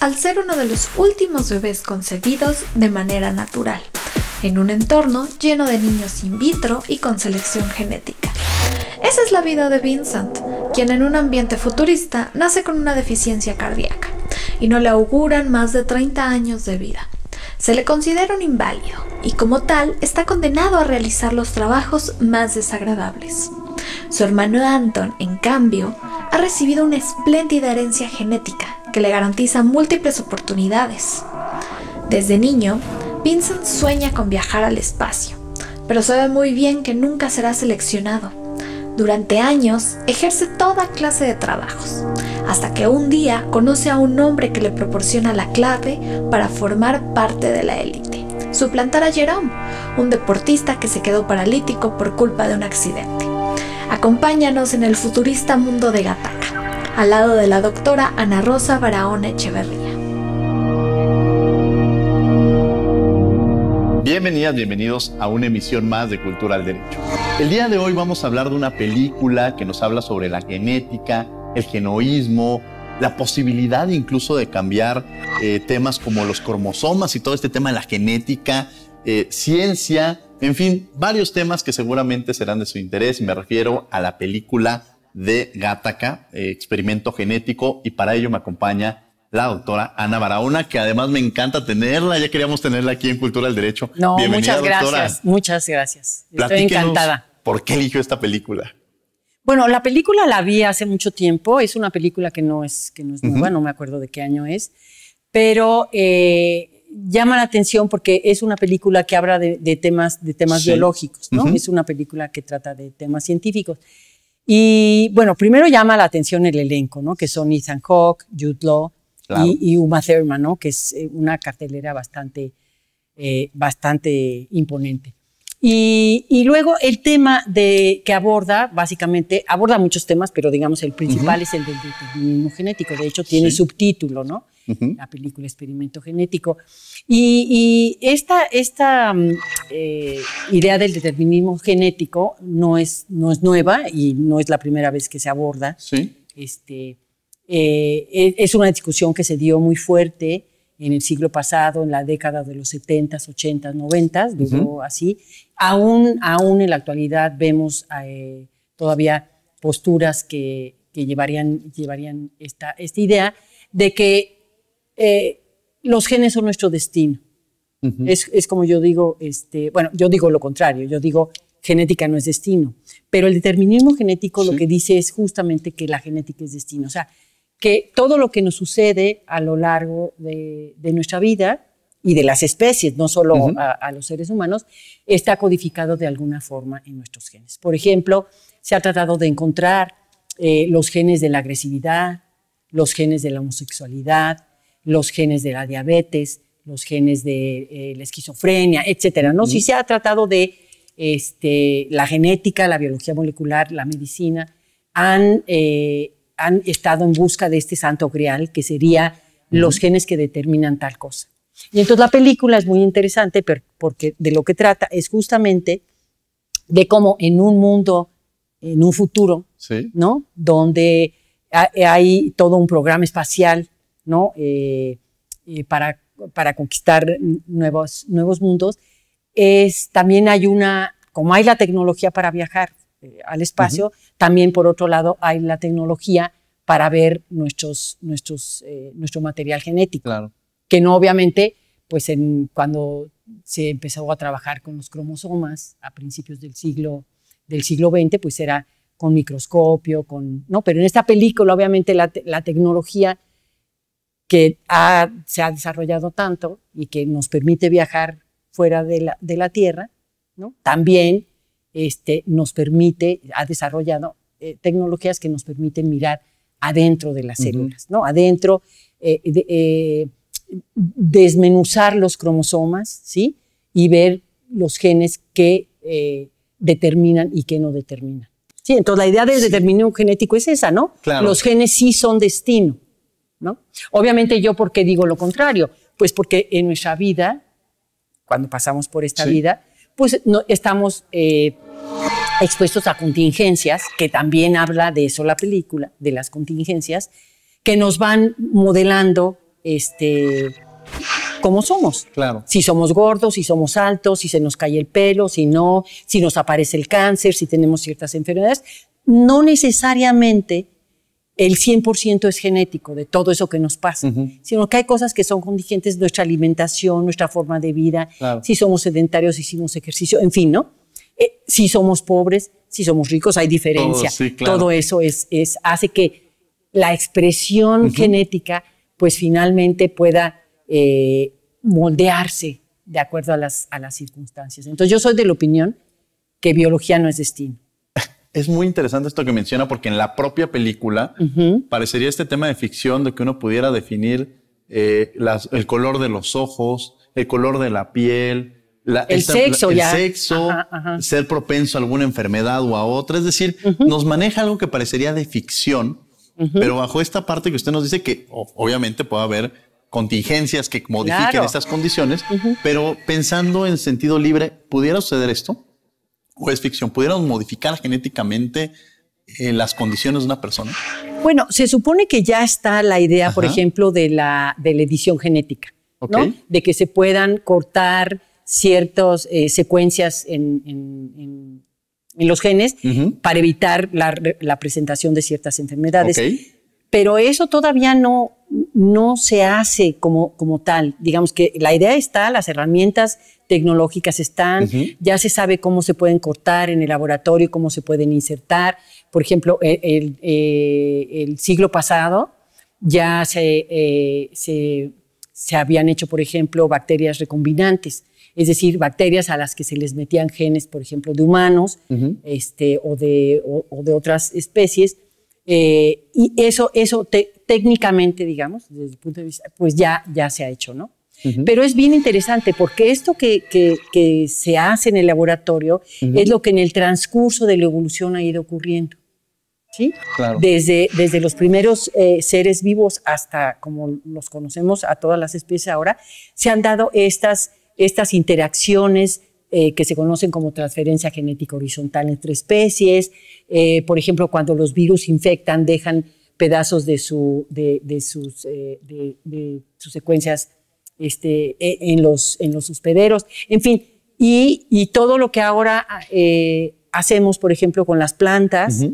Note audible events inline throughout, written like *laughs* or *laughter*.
al ser uno de los últimos bebés concebidos de manera natural, en un entorno lleno de niños in vitro y con selección genética. Esa es la vida de Vincent, quien en un ambiente futurista nace con una deficiencia cardíaca y no le auguran más de 30 años de vida. Se le considera un inválido y como tal está condenado a realizar los trabajos más desagradables. Su hermano Anton, en cambio, ha recibido una espléndida herencia genética que le garantiza múltiples oportunidades. Desde niño, Vincent sueña con viajar al espacio, pero sabe muy bien que nunca será seleccionado. Durante años ejerce toda clase de trabajos, hasta que un día conoce a un hombre que le proporciona la clave para formar parte de la élite, suplantar a Jerome, un deportista que se quedó paralítico por culpa de un accidente. Acompáñanos en el futurista mundo de Gata al lado de la doctora Ana Rosa Barahona Echeverría. Bienvenidas, bienvenidos a una emisión más de Cultura al Derecho. El día de hoy vamos a hablar de una película que nos habla sobre la genética, el genoísmo, la posibilidad incluso de cambiar eh, temas como los cromosomas y todo este tema de la genética, eh, ciencia, en fin, varios temas que seguramente serán de su interés. Me refiero a la película de Gataca, eh, experimento genético, y para ello me acompaña la doctora Ana Barahona, que además me encanta tenerla, ya queríamos tenerla aquí en Cultura del Derecho. No, muchas gracias, muchas gracias. Estoy encantada. ¿Por qué eligió esta película? Bueno, la película la vi hace mucho tiempo, es una película que no es, que no es nueva, no me acuerdo de qué año es, pero eh, llama la atención porque es una película que habla de, temas, de temas biológicos, ¿no? Es una película que trata de temas científicos. Y bueno, primero llama la atención el elenco, ¿no? Que son Ethan Hawke, Jude Law y, Uma Thurman, ¿no? Que es eh, una cartelera bastante, eh, bastante imponente. Y, y, luego el tema de, que aborda, básicamente, aborda muchos temas, pero digamos el principal es el del determinismo genético. De hecho, tiene subtítulo, ¿no? la película Experimento Genético. Y, esta, esta mm, eh, idea del determinismo genético no es, no es nueva y no es la primera vez que se aborda. Sí. Este, eh, e, es una discusión que se dio muy fuerte en el siglo pasado, en la década de los 70s, 80s, 90s, así. Aún, aún en la actualidad vemos eh, todavía posturas que, llevarían, llevarían esta, esta idea de que eh, los genes son nuestro destino. es, como yo digo, este, bueno, yo digo lo contrario, yo digo genética no es destino, pero el determinismo genético lo que dice es justamente que la genética es destino, o sea, que todo lo que nos sucede a lo largo de, nuestra vida y de las especies, no solo a, los seres humanos, está codificado de alguna forma en nuestros genes. Por ejemplo, se ha tratado de encontrar eh, los genes de la agresividad, los genes de la homosexualidad, los genes de la diabetes, los genes de eh, la esquizofrenia, etcétera. ¿no? se ha tratado de este, la genética, la biología molecular, la medicina, han, eh, han estado en busca de este santo grial, que sería los genes que determinan tal cosa. Y entonces la película es muy interesante porque de lo que trata es justamente de cómo en un mundo, en un futuro, ¿no? Donde hay todo un programa espacial ¿no? Eh, eh, para, para conquistar nuevos, nuevos mundos, es también hay una, como hay la tecnología para viajar eh, al espacio, también por otro lado hay la tecnología para ver nuestros, nuestros, nuestro material genético, claro. que no obviamente, pues cuando se empezó a trabajar con los cromosomas a principios del siglo, del siglo XX, pues era con microscopio, con, ¿no? Pero en esta película, obviamente, la, la tecnología que se ha desarrollado tanto y que nos permite viajar fuera de la, de la Tierra, también este, nos permite, ha desarrollado eh, tecnologías que nos permiten mirar adentro de las células, ¿no? adentro, eh, eh, desmenuzar los cromosomas ¿sí? y ver los genes que determinan y que no determinan. Sí, entonces la idea del determinismo genético es esa, ¿no? Los genes sí son destino. Obviamente yo, porque digo lo contrario? Pues porque en nuestra vida, cuando pasamos por esta vida, pues no, estamos eh, expuestos a contingencias, que también habla de eso la película, de las contingencias, que nos van modelando este, cómo somos. Claro. Si somos gordos, si somos altos, si se nos cae el pelo, si no, si nos aparece el cáncer, si tenemos ciertas enfermedades. No necesariamente el 100% es genético de todo eso que nos pasa, sino que hay cosas que son contingentes de nuestra alimentación, nuestra forma de vida, si somos sedentarios, si hicimos ejercicio, en fin, ¿no? Eh, si somos pobres, si somos ricos, hay diferencia. Oh, todo, eso es, es, hace que la expresión genética pues finalmente pueda eh, moldearse de acuerdo a las, a las circunstancias. Entonces yo soy de la opinión que biología no es destino es muy interesante esto que menciona porque en la propia película parecería este tema de ficción de que uno pudiera definir eh, el color de los ojos, el color de la piel, el sexo, ser propenso a alguna enfermedad o a otra. Es decir, nos maneja algo que parecería de ficción, pero bajo esta parte que usted nos dice que obviamente puede haber contingencias que modifiquen estas condiciones, pero pensando en sentido libre, ¿pudiera suceder esto? o es ficción? ¿Pudieron modificar genéticamente eh, las condiciones de una persona? Bueno, se supone que ya está la idea, por ejemplo, de la, de la edición genética, de que se puedan cortar ciertas eh, secuencias en, en, los genes para evitar la, presentación de ciertas enfermedades pero eso todavía no, no se hace como, como tal. Digamos que la idea está, las herramientas tecnológicas están, ya se sabe cómo se pueden cortar en el laboratorio, cómo se pueden insertar. Por ejemplo, e, e, el, siglo pasado ya e, se, se, habían hecho, por ejemplo, bacterias recombinantes, es decir, bacterias a las que se les metían genes, por ejemplo, de humanos este, o, de, o de otras especies eh, y eso, eso técnicamente, digamos, desde el punto de vista, pues ya, ya se ha hecho, ¿no? Pero es bien interesante porque esto que, que, se hace en el laboratorio es lo que en el transcurso de la evolución ha ido ocurriendo. ¿sí? Claro. Desde, desde los primeros eh, seres vivos hasta como los conocemos a todas las especies ahora, se han dado estas, estas interacciones eh, que se conocen como transferencia genética horizontal entre especies. Eh, por ejemplo, cuando los virus infectan, dejan pedazos de, su, de, sus, eh, de, sus secuencias este, e, en, los, en los hospederos. En fin, y, todo lo que ahora hacemos, por ejemplo, con las plantas.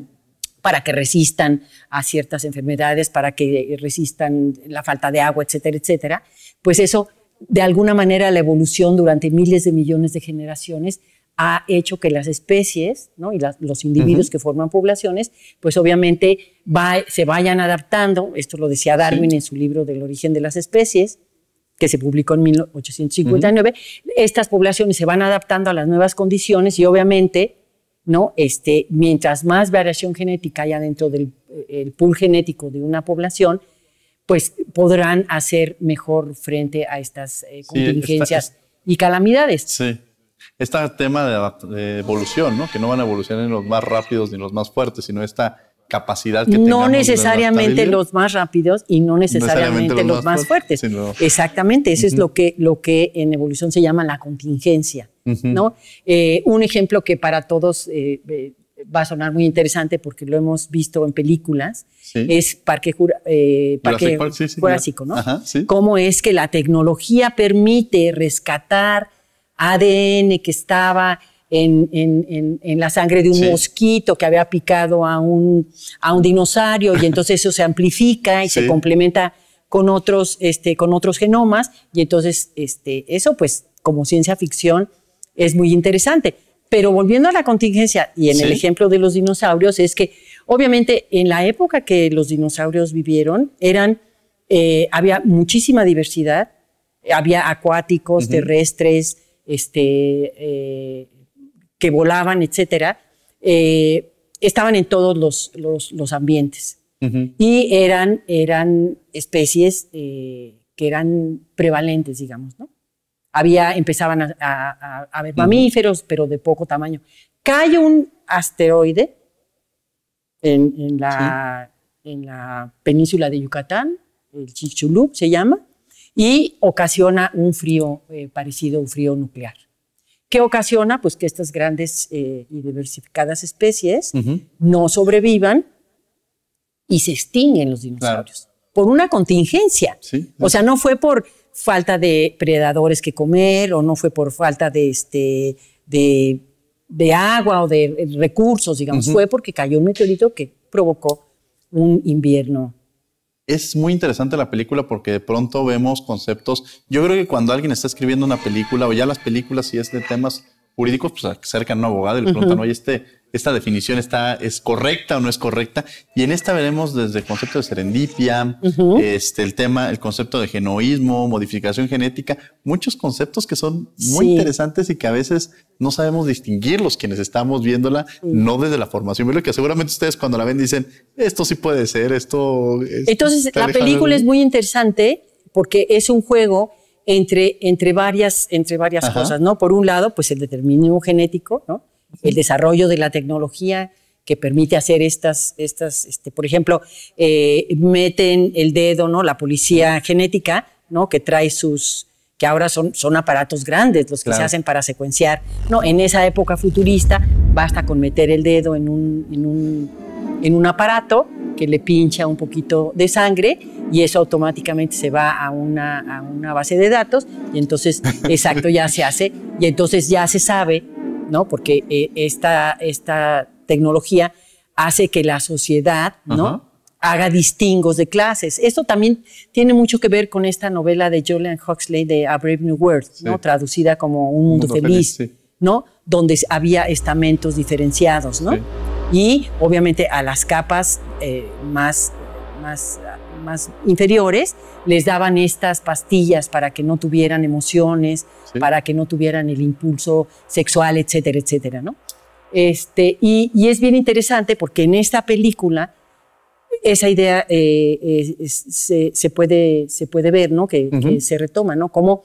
para que resistan a ciertas enfermedades, para que resistan la falta de agua, etcétera, etcétera, pues eso de alguna manera la evolución durante miles de millones de generaciones ha hecho que las especies ¿no? y los individuos que forman poblaciones, pues obviamente se vayan adaptando. Esto lo decía Darwin en su libro del origen de las especies, que se publicó en 1859. Estas poblaciones se van adaptando a las nuevas condiciones y obviamente, ¿no? Este, mientras más variación genética haya dentro del pool genético de una población, pues podrán hacer mejor frente a estas eh, contingencias y calamidades. Sí, este tema de, evolución, ¿no? que no van a evolucionar en los más rápidos ni los más fuertes, sino esta capacidad que no necesariamente los más rápidos y no necesariamente, los, más, fuertes, exactamente eso es lo que en evolución se llama la contingencia no eh, un ejemplo que para todos eh, va a sonar muy interesante porque lo hemos visto en películas, es Parque, eh, Jurásico, ¿no? Cómo es que la tecnología permite rescatar ADN que estaba en, en, la sangre de un mosquito que había picado a un, a un dinosaurio y entonces eso se amplifica y se complementa con otros, este, con otros genomas y entonces este, eso pues como ciencia ficción es muy interesante pero volviendo a la contingencia y en el ejemplo de los dinosaurios, es que obviamente en la época que los dinosaurios vivieron, eran, eh, había muchísima diversidad, había acuáticos, terrestres, este, eh, que volaban, etcétera, eh, estaban en todos los, los, ambientes. Y eran, eran especies que eran prevalentes, digamos, ¿no? empezaban a, haber mamíferos, pero de poco tamaño. Cae un asteroide en, la, península de Yucatán, el Chicxulub se llama, y ocasiona un frío eh, parecido a un frío nuclear. ¿Qué ocasiona? Pues que estas grandes eh, y diversificadas especies no sobrevivan y se extinguen los dinosaurios. Por una contingencia. O sea, no fue por falta de predadores que comer o no fue por falta de, este, de, agua o de eh, recursos, digamos, fue porque cayó un meteorito que provocó un invierno. Es muy interesante la película porque de pronto vemos conceptos. Yo creo que cuando alguien está escribiendo una película o ya las películas y si es de temas jurídicos, pues acercan a un abogado y le preguntan, oye, este, esta definición está, es correcta o no es correcta. Y en esta veremos desde el concepto de serendipia, este, el tema, el concepto de genoísmo, modificación genética, muchos conceptos que son muy interesantes y que a veces no sabemos distinguirlos quienes estamos viéndola, no desde la formación que Seguramente ustedes cuando la ven dicen, esto sí puede ser, esto... Entonces, la película es muy interesante porque es un juego entre, entre varias, entre varias cosas, ¿no? Por un lado, pues el determinismo genético, ¿no? El desarrollo de la tecnología que permite hacer estas, estas este, por ejemplo, eh, meten el dedo, ¿no? La policía genética, ¿no? Que trae sus, que ahora son, son aparatos grandes los que se hacen para secuenciar. No, en esa época futurista basta con meter el dedo en un, en un, en un aparato que le pincha un poquito de sangre y eso automáticamente se va a una, a una base de datos y entonces, *laughs* exacto, ya se hace y entonces ya se sabe, ¿no? Porque eh, esta, tecnología hace que la sociedad, ¿no? haga distingos de clases. Esto también tiene mucho que ver con esta novela de Julian Huxley de A Brave New World, ¿no? traducida como Un Mundo, Feliz, ¿no? donde había estamentos diferenciados. ¿no? Y obviamente a las capas eh, más más inferiores, les daban estas pastillas para que no tuvieran emociones, para que no tuvieran el impulso sexual, etcétera, etcétera, ¿no? Este, y, es bien interesante porque en esta película esa idea eh, eh, se, puede, se puede ver, ¿no? Que, se retoma, ¿no? Cómo,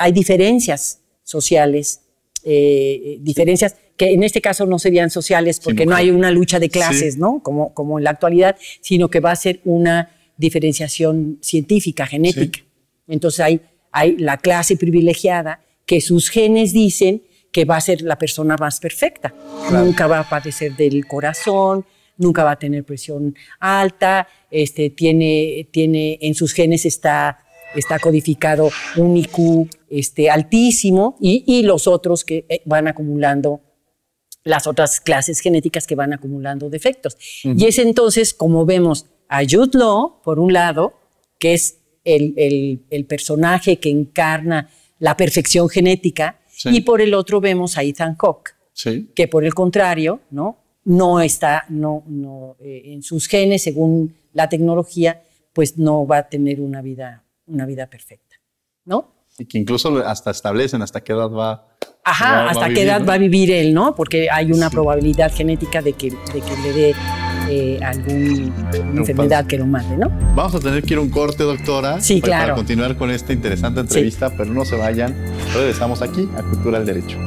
hay diferencias sociales eh, eh, diferencias que en este caso no serían sociales porque no hay una lucha de clases, ¿no? Como, como en la actualidad, sino que va a ser una diferenciación científica, genética. Entonces hay, hay la clase privilegiada que sus genes dicen que va a ser la persona más perfecta. Nunca va a padecer del corazón, nunca va a tener presión alta, este, tiene, tiene, en sus genes está está codificado un IQ este, altísimo y, los otros que eh, van acumulando las otras clases genéticas que van acumulando defectos. Y es entonces como vemos a Jude Law, por un lado, que es el, personaje que encarna la perfección genética, y por el otro vemos a Ethan Hawke, que por el contrario, ¿no? está no, no eh, en sus genes, según la tecnología, pues no va a tener una vida una vida perfecta, ¿no? Y que incluso hasta establecen hasta qué edad va. Ajá, hasta qué edad va a vivir él, ¿no? Porque hay una probabilidad genética de que, le dé eh, alguna enfermedad que lo mate, ¿no? Vamos a tener que ir a un corte, doctora. para, continuar con esta interesante entrevista, pero no se vayan. Regresamos aquí a Cultura del Derecho.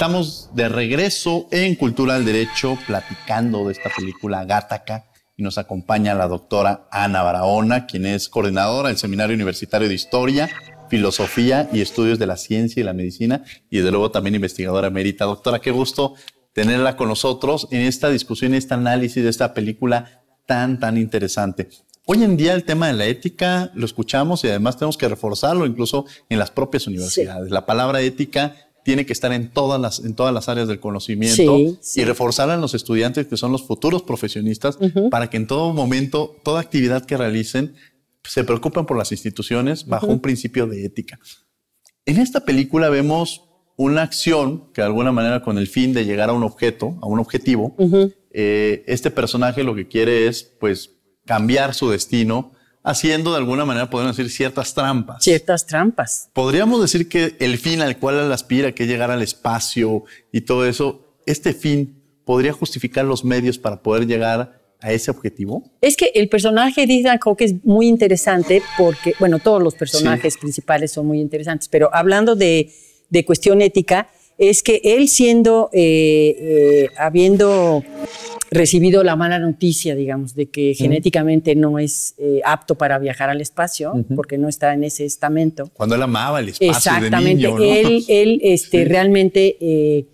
Estamos de regreso en Cultura al Derecho platicando de esta película Gataca y nos acompaña la doctora Ana Barahona, quien es coordinadora del Seminario Universitario de Historia, Filosofía y Estudios de la Ciencia y la Medicina y desde luego también investigadora mérita. Doctora, qué gusto tenerla con nosotros en esta discusión, en este análisis de esta película tan, tan interesante. Hoy en día el tema de la ética lo escuchamos y además tenemos que reforzarlo incluso en las propias universidades. La palabra ética tiene que estar en todas las, en todas las áreas del conocimiento y reforzar a los estudiantes que son los futuros profesionistas para que en todo momento, toda actividad que realicen, se preocupen por las instituciones bajo un principio de ética. En esta película vemos una acción que de alguna manera con el fin de llegar a un objeto, a un objetivo, eh, este personaje lo que quiere es pues cambiar su destino haciendo de alguna manera, podemos decir, ciertas trampas. Ciertas trampas. Podríamos decir que el fin al cual él aspira, que es llegar al espacio y todo eso, este fin podría justificar los medios para poder llegar a ese objetivo? Es que el personaje de Ethan Hawke es muy interesante porque, bueno, todos los personajes principales son muy interesantes, pero hablando de, cuestión ética, es que él siendo, eh, eh, habiendo recibido la mala noticia, digamos, de que genéticamente no es eh, apto para viajar al espacio, porque no está en ese estamento. Cuando él amaba el espacio. Exactamente. De Él, *laughs* él este, realmente, eh,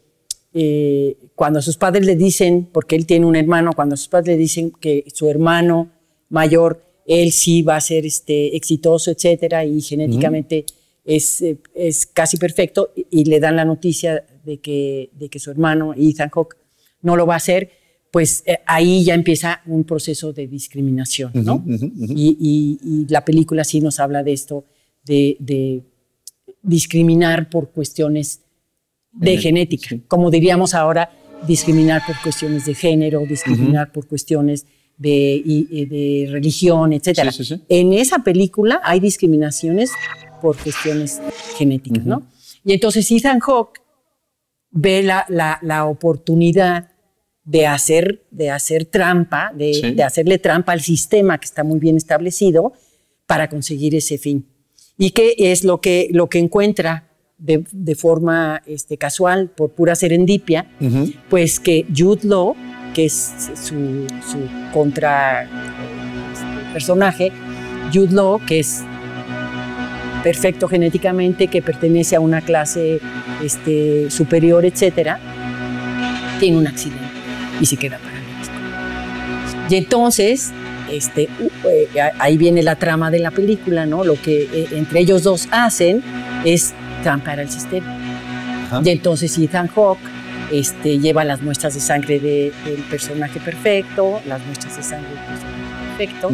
eh, cuando sus padres le dicen, porque él tiene un hermano, cuando sus padres le dicen que su hermano mayor, él sí va a ser este, exitoso, etcétera, y genéticamente es, es, casi perfecto, y, le dan la noticia de que, de que su hermano, Ethan Hawke, no lo va a hacer pues eh, ahí ya empieza un proceso de discriminación, ¿no? Y, la película sí nos habla de esto, de, discriminar por cuestiones de genética, como diríamos ahora, discriminar por cuestiones de género, discriminar por cuestiones de, religión, etc. en esa película hay discriminaciones por cuestiones genéticas, ¿no? Y entonces Ethan Hawke ve la, la oportunidad de hacer, de hacer trampa, de, hacerle trampa al sistema que está muy bien establecido para conseguir ese fin. Y que es lo que, lo que encuentra de, forma este, casual, por pura serendipia, pues que Jude Law, que es su, su contra este, personaje, Jude Law, que es perfecto genéticamente, que pertenece a una clase este, superior, etc tiene un accidente y se queda paralítico. Y entonces, este, eh, ahí viene la trama de la película, ¿no? Lo que eh, entre ellos dos hacen es trampar el sistema. Y entonces Ethan Hawke este, lleva las muestras de sangre del personaje perfecto, las muestras de sangre del personaje perfecto,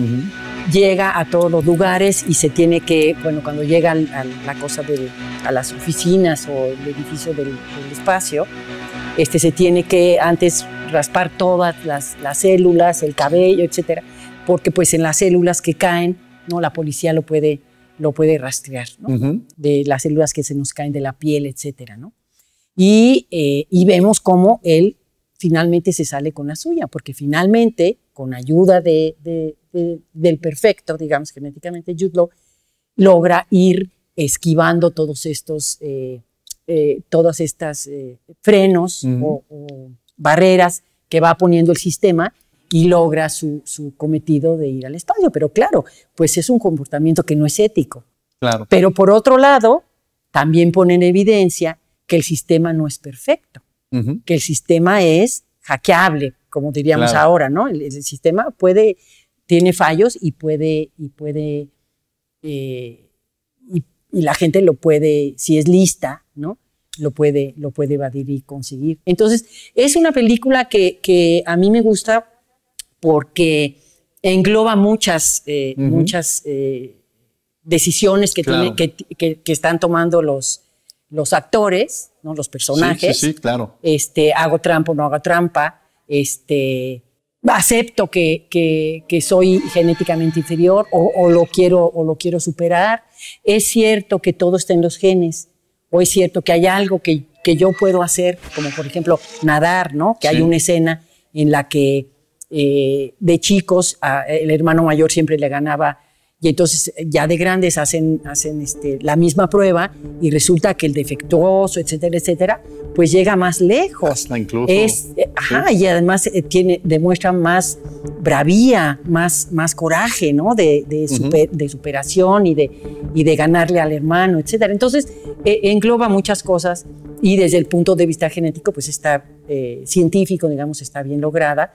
llega a todos los lugares y se tiene que, bueno, cuando llega a la cosa a las oficinas o el edificio del, del, espacio, este, se tiene que antes raspar todas las, células, el cabello, etcétera, porque pues en las células que caen, no, la policía lo puede, lo puede rastrear, de las células que se nos caen de la piel, etcétera, ¿no? Eh, y, vemos cómo él finalmente se sale con la suya, porque finalmente, con ayuda de, del perfecto, digamos genéticamente, Jude logra ir esquivando todos estos, eh, eh, eh frenos o, barreras que va poniendo el sistema y logra su, cometido de ir al estadio. Pero claro, pues es un comportamiento que no es ético. Claro. Pero por otro lado, también pone en evidencia que el sistema no es perfecto, que el sistema es hackeable, como diríamos ahora, ¿no? El, sistema puede, tiene fallos y puede, y puede, eh, y la gente lo puede, si es lista, lo puede, lo puede evadir y conseguir. Entonces, es una película que, a mí me gusta porque engloba muchas, eh, muchas eh, decisiones que, están tomando los, los actores, ¿no? los personajes. Sí, sí, claro. Este, hago trampa o no hago trampa. Este, acepto que, soy genéticamente inferior o, lo quiero, o lo quiero superar. Es cierto que todo está en los genes, o es cierto que hay algo que, yo puedo hacer, como por ejemplo nadar, ¿no? Que hay una escena en la que eh, de chicos el hermano mayor siempre le ganaba y entonces eh, ya de grandes hacen, hacen este, la misma prueba y resulta que el defectuoso, etcétera, etcétera, pues llega más lejos. incluso. Es, eh, ajá, y además eh, tiene, demuestra más bravía, más, más coraje, ¿no? De, de, superación y de, y de ganarle al hermano, etcétera. Entonces engloba muchas cosas y desde el punto de vista genético, pues está científico, digamos, está bien lograda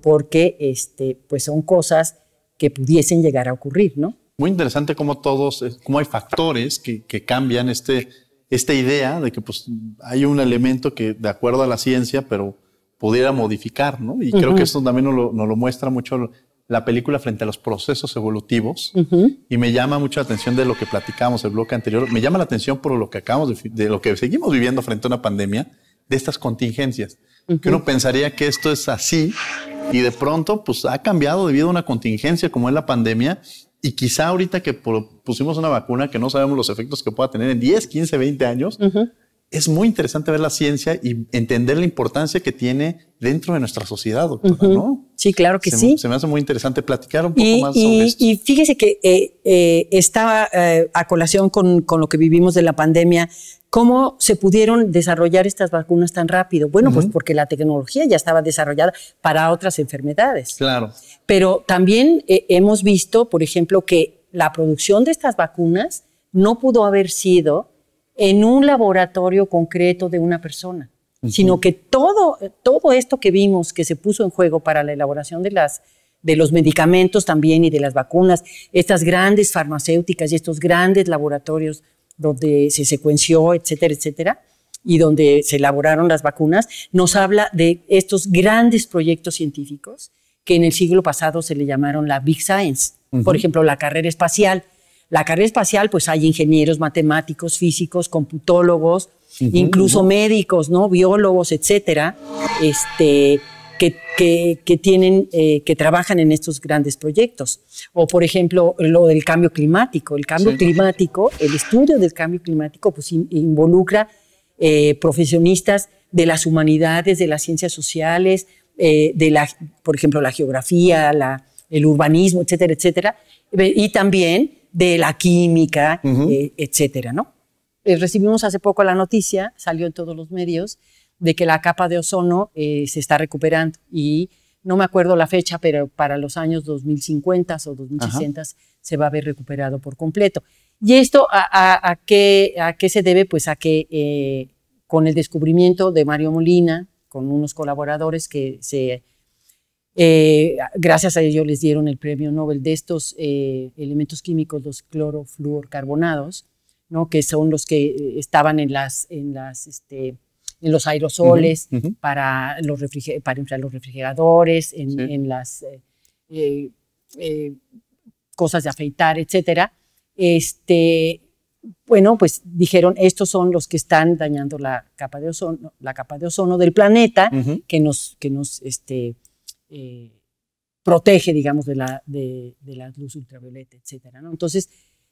porque este, pues son cosas que pudiesen llegar a ocurrir, ¿no? Muy interesante cómo todos, eh, cómo hay factores que, cambian este, esta idea de que pues, hay un elemento que, de acuerdo a la ciencia, pero pudiera modificar, ¿no? Y creo que esto también nos lo, muestra mucho la película frente a los procesos evolutivos. Y me llama mucho la atención de lo que platicamos el bloque anterior. Me llama la atención por lo que acabamos de, de lo que seguimos viviendo frente a una pandemia, de estas contingencias que uno pensaría que esto es así y de pronto pues ha cambiado debido a una contingencia como es la pandemia y quizá ahorita que pusimos una vacuna que no sabemos los efectos que pueda tener en 10, 15, 20 años, es muy interesante ver la ciencia y entender la importancia que tiene dentro de nuestra sociedad, Sí, claro que sí. Se me hace muy interesante platicar un poco más sobre esto. Y fíjese que eh, eh, estaba eh, a colación con, con, lo que vivimos de la pandemia ¿Cómo se pudieron desarrollar estas vacunas tan rápido? Bueno, pues porque la tecnología ya estaba desarrollada para otras enfermedades. Claro. Pero también eh, hemos visto, por ejemplo, que la producción de estas vacunas no pudo haber sido en un laboratorio concreto de una persona, sino que todo, todo esto que vimos que se puso en juego para la elaboración de las de los medicamentos también y de las vacunas, estas grandes farmacéuticas y estos grandes laboratorios donde se secuenció, etcétera, etcétera, y donde se elaboraron las vacunas, nos habla de estos grandes proyectos científicos que en el siglo pasado se le llamaron la Big Science. Por ejemplo, la carrera espacial. La carrera espacial, pues hay ingenieros, matemáticos, físicos, computólogos, incluso médicos, ¿no? Biólogos, etcétera. Este, que, tienen, eh, que trabajan en estos grandes proyectos. O, por ejemplo, lo del cambio climático. El cambio climático, el estudio del cambio climático, pues involucra eh, profesionistas de las humanidades, de las ciencias sociales, eh, de la, por ejemplo, la geografía, la, el urbanismo, etcétera, etcétera, y también de la química, etcétera, ¿no? recibimos hace poco la noticia, salió en todos los medios, de que la capa de ozono eh, se está recuperando y no me acuerdo la fecha, pero para los años 2050 o 2600 se va a ver recuperado por completo. ¿Y esto a, qué, se debe? Pues a que eh, con el descubrimiento de Mario Molina, con unos colaboradores que se, eh, gracias a ellos les dieron el premio Nobel de estos elementos químicos, los clorofluorcarbonados, ¿no? que son los que estaban en las, en las este, en los aerosoles, Para, los para los refrigeradores, en, las eh, eh, eh, cosas de afeitar, etcétera. Este, bueno, pues dijeron, estos son los que están dañando la capa de ozono, la capa de ozono del planeta, que nos, que nos este, protege, digamos, de la, de, la luz ultravioleta, etcétera. Entonces,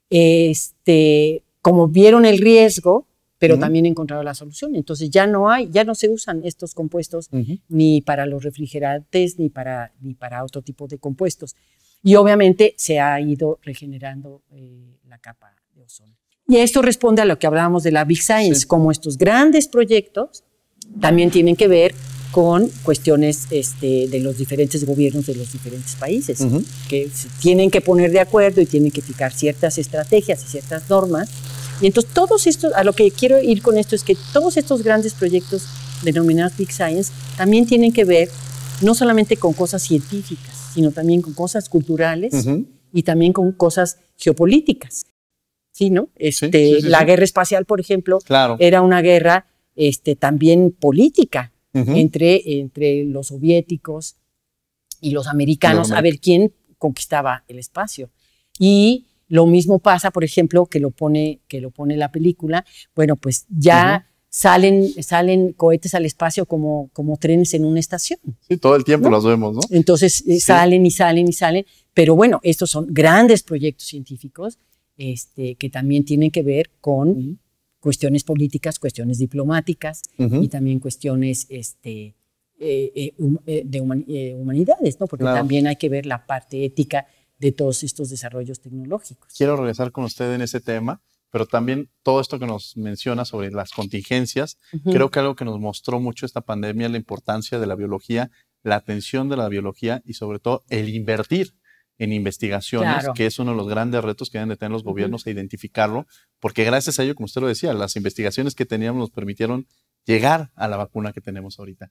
este, como vieron el riesgo, pero también he también encontrado la solución. Entonces ya no hay, ya no se usan estos compuestos ni para los refrigerantes ni para, ni para otro tipo de compuestos. Y obviamente se ha ido regenerando eh, la capa de ozono. Y esto responde a lo que hablábamos de la Big Science, como estos grandes proyectos también tienen que ver con cuestiones este, de los diferentes gobiernos de los diferentes países, que tienen que poner de acuerdo y tienen que fijar ciertas estrategias y ciertas normas y entonces todos estos, a lo que quiero ir con esto es que todos estos grandes proyectos denominados Big Science también tienen que ver no solamente con cosas científicas, sino también con cosas culturales y también con cosas geopolíticas. ¿Sí, no? Este, la guerra espacial, por ejemplo, claro. era una guerra este, también política entre, entre los soviéticos y los americanos a ver quién conquistaba el espacio. Y lo mismo pasa, por ejemplo, que lo pone, que lo pone la película. Bueno, pues ya salen, salen cohetes al espacio como, como trenes en una estación. Sí, todo el tiempo los vemos, ¿no? Entonces eh, salen y salen y salen. Pero bueno, estos son grandes proyectos científicos este, que también tienen que ver con cuestiones políticas, cuestiones diplomáticas y también cuestiones este, eh, eh, de humanidades, ¿no? Porque también hay que ver la parte ética de todos estos desarrollos tecnológicos. Quiero regresar con usted en ese tema, pero también todo esto que nos menciona sobre las contingencias, creo que algo que nos mostró mucho esta pandemia es la importancia de la biología, la atención de la biología y sobre todo el invertir en investigaciones, que es uno de los grandes retos que deben de tener los gobiernos a e identificarlo, porque gracias a ello, como usted lo decía, las investigaciones que teníamos nos permitieron llegar a la vacuna que tenemos ahorita.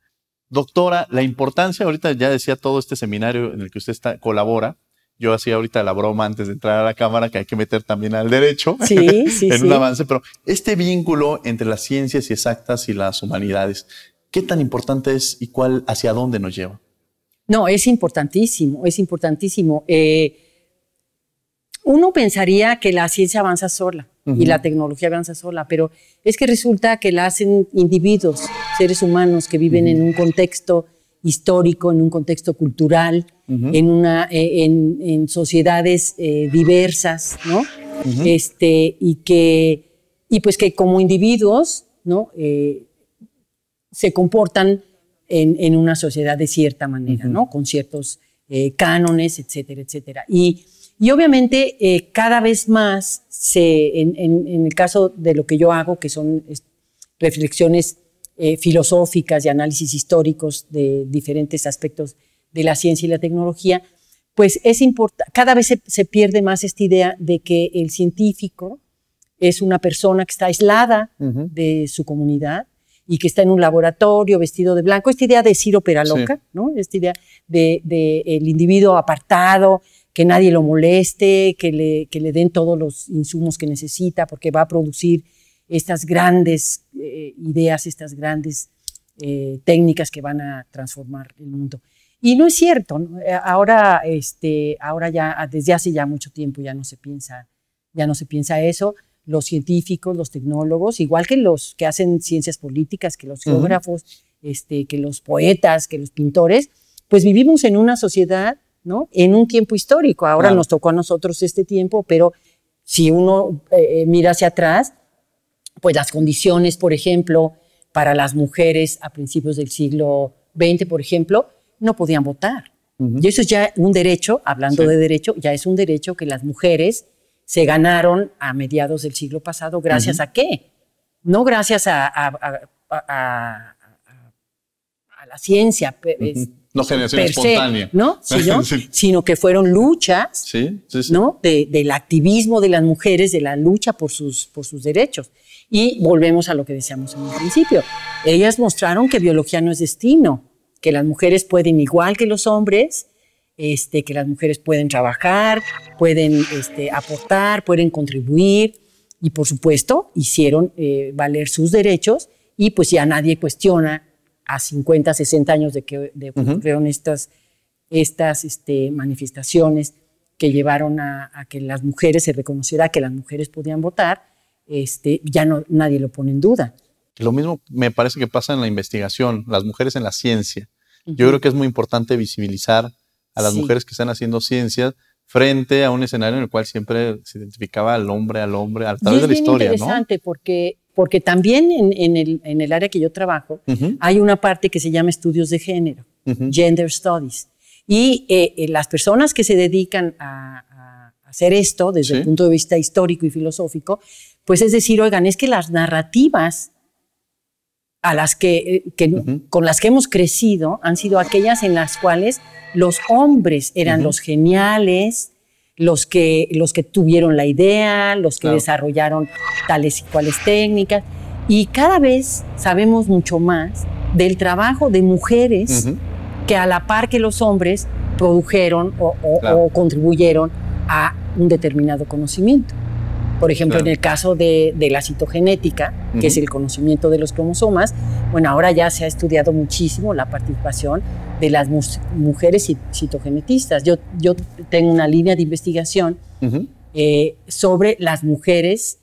Doctora, la importancia, ahorita ya decía todo este seminario en el que usted colabora, yo hacía ahorita la broma antes de entrar a la cámara que hay que meter también al derecho sí, *laughs* en un avance, pero este vínculo entre las ciencias exactas y las humanidades, ¿qué tan importante es y cuál hacia dónde nos lleva? No, es importantísimo, es importantísimo. Eh, uno pensaría que la ciencia avanza sola y la tecnología avanza sola, pero es que resulta que la hacen individuos, seres humanos que viven en un contexto histórico, en un contexto cultural, en, una, e, en, sociedades eh, diversas, ¿no? este, y, que, y pues que como individuos ¿no? Eh, se comportan en, una sociedad de cierta manera, ¿no? con ciertos eh, cánones, etcétera, etcétera. Y, obviamente cada vez más, se, en, en, el caso de lo que yo hago, que son reflexiones eh, filosóficas y análisis históricos de diferentes aspectos de la ciencia y la tecnología, pues es cada vez se, pierde más esta idea de que el científico es una persona que está aislada de su comunidad y que está en un laboratorio vestido de blanco. Esta idea de Ciro Peraloca, ¿no? Esta idea del de, el individuo apartado, que nadie lo moleste, que le den todos los insumos que necesita porque va a producir estas grandes eh, ideas, estas grandes eh, técnicas que van a transformar el mundo. Y no es cierto, eh, ahora, este, ahora ya, ah, desde hace ya mucho tiempo ya no se piensa, ya no se piensa eso. Los científicos, los tecnólogos, igual que los que hacen ciencias políticas, que los geógrafos, este, que los poetas, que los pintores, pues vivimos en una sociedad, ¿no? En un tiempo histórico. Ahora nos tocó a nosotros este tiempo, pero si uno mira hacia atrás, pues las condiciones, por ejemplo, para las mujeres a principios del siglo XX, por ejemplo, no podían votar. Y eso es ya un derecho, hablando de derecho, ya es un derecho que las mujeres se ganaron a mediados del siglo pasado, gracias a qué? No gracias a, la ciencia. No generación *laughs* espontánea. Sino, que fueron luchas ¿no? del activismo de las mujeres, de la lucha por sus derechos. Y volvemos a lo que decíamos en un principio. Ellas mostraron que biología no es destino, que las mujeres pueden igual que los hombres, este, que las mujeres pueden trabajar, pueden este, aportar, pueden contribuir y por supuesto hicieron eh, valer sus derechos y pues ya nadie cuestiona a 50, 60 años de que ocurrieron estas, estas este, manifestaciones que llevaron a, que las mujeres se reconociera que las mujeres podían votar, este, ya no, nadie lo pone en duda. Lo mismo me parece que pasa en la investigación, las mujeres en la ciencia. Yo creo que es muy importante visibilizar a las mujeres que están haciendo ciencias frente a un escenario en el cual siempre se identificaba al hombre, al hombre, a través de la historia. Es interesante porque, porque también en, el, en, el, área que yo trabajo hay una parte que se llama estudios de género, gender studies. Y eh, eh, las personas que se dedican a, hacer esto desde el punto de vista histórico y filosófico pues es decir, oigan, es que las narrativas a las que, eh, con las que hemos crecido han sido aquellas en las cuales los hombres eran los geniales, los que, los que tuvieron la idea, los que desarrollaron tales y cuales técnicas. Y cada vez sabemos mucho más del trabajo de mujeres que a la par que los hombres produjeron o contribuyeron a un determinado conocimiento. Por ejemplo, en el caso de, la citogenética, que es el conocimiento de los cromosomas, bueno, ahora ya se ha estudiado muchísimo la participación de las mujeres citogenetistas. Yo, yo tengo una línea de investigación eh, sobre las mujeres,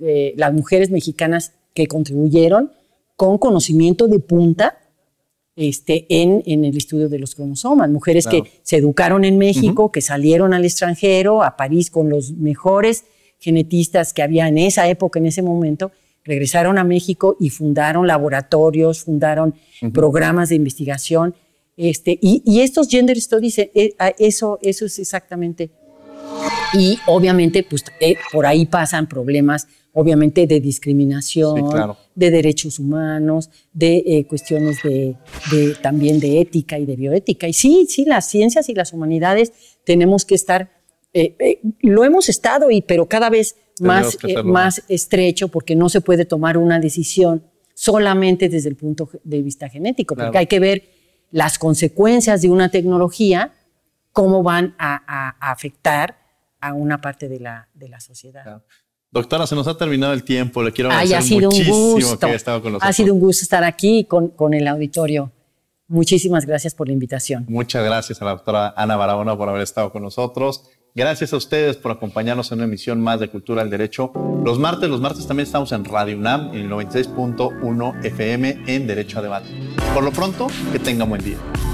eh, las mujeres mexicanas que contribuyeron con conocimiento de punta este, en, en, el estudio de los cromosomas. Mujeres que se educaron en México, que salieron al extranjero, a París con los mejores genetistas que había en esa época, en ese momento, regresaron a México y fundaron laboratorios, fundaron programas de investigación. Este, y, estos gender studies, eh, eh, eso, eso es exactamente. Y obviamente, pues eh, por ahí pasan problemas, obviamente, de discriminación, de derechos humanos, de cuestiones de, también de ética y de bioética. Y sí, sí, las ciencias y las humanidades tenemos que estar eh, eh, lo hemos estado, y, pero cada vez eh, más, más estrecho porque no se puede tomar una decisión solamente desde el punto de vista genético, porque hay que ver las consecuencias de una tecnología, cómo van a, afectar a una parte de la, de la sociedad. Doctora, se nos ha terminado el tiempo. Le quiero agradecer sido muchísimo que haya estado con nosotros. Ha sido un gusto estar aquí con, con el auditorio. Muchísimas gracias por la invitación. Muchas gracias a la doctora Ana Barahona por haber estado con nosotros. Gracias a ustedes por acompañarnos en una emisión más de Cultura al Derecho. Los martes, los martes también estamos en Radio UNAM, en el 96.1 FM, en Derecho a Debate. Por lo pronto, que tengan buen día.